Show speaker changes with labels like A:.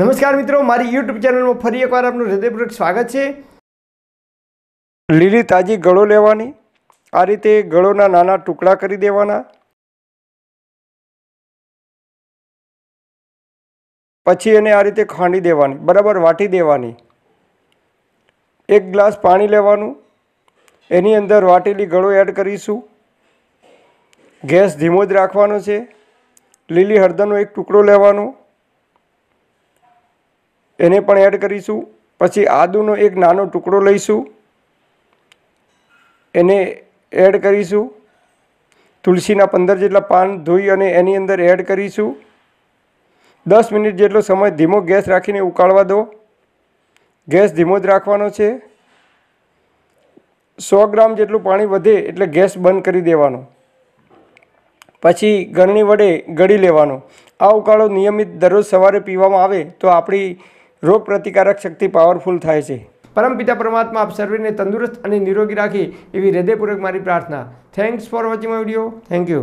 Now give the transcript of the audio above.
A: નમસ્કાર મિત્રો મારી યુટ્યુબ ચેનલમાં ફરી એકવાર આપનું હૃદયપૂર્વક સ્વાગત છે
B: લીલી તાજી ગળો લેવાની આ રીતે ગળોના નાના ટુકડા કરી દેવાના પછી એને આ રીતે ખાંડી દેવાની બરાબર વાટી દેવાની એક ગ્લાસ પાણી
A: લેવાનું એની અંદર વાટેલી ગળો એડ કરીશું ગેસ ધીમો જ રાખવાનો છે લીલી હળદરનો એક ટુકડો લેવાનો એને પણ એડ કરીશું પછી આદુનો એક નાનો ટુકડો લઈશું એને એડ કરીશું તુલસીના પંદર જેટલા પાન ધોઈ અને એની અંદર એડ કરીશું દસ મિનિટ જેટલો સમય ધીમો ગેસ રાખીને ઉકાળવા દો ગેસ ધીમો જ રાખવાનો છે સો ગ્રામ જેટલું પાણી વધે એટલે ગેસ બંધ કરી દેવાનો પછી ગરણી વડે ગળી લેવાનો આ ઉકાળો નિયમિત દરરોજ સવારે પીવામાં આવે તો આપણી રોગ પ્રતિકારક શક્તિ પાવરફુલ થાય છે પરમપિતા પરમાત્મા આપ સર્વેને
B: તંદુરસ્ત અને નિરોગી રાખી એવી હૃદયપૂર્વક મારી પ્રાર્થના thanks for watching my video thank you